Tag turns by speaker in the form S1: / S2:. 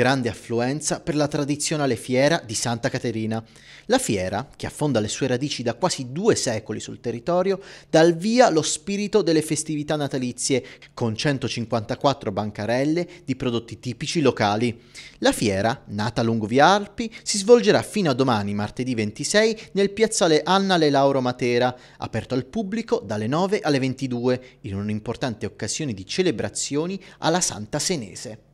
S1: grande affluenza per la tradizionale fiera di Santa Caterina. La fiera, che affonda le sue radici da quasi due secoli sul territorio, dà al via lo spirito delle festività natalizie, con 154 bancarelle di prodotti tipici locali. La fiera, nata lungo via Alpi, si svolgerà fino a domani, martedì 26, nel piazzale Anna Le Lauro Matera, aperto al pubblico dalle 9 alle 22, in un'importante occasione di celebrazioni alla Santa Senese.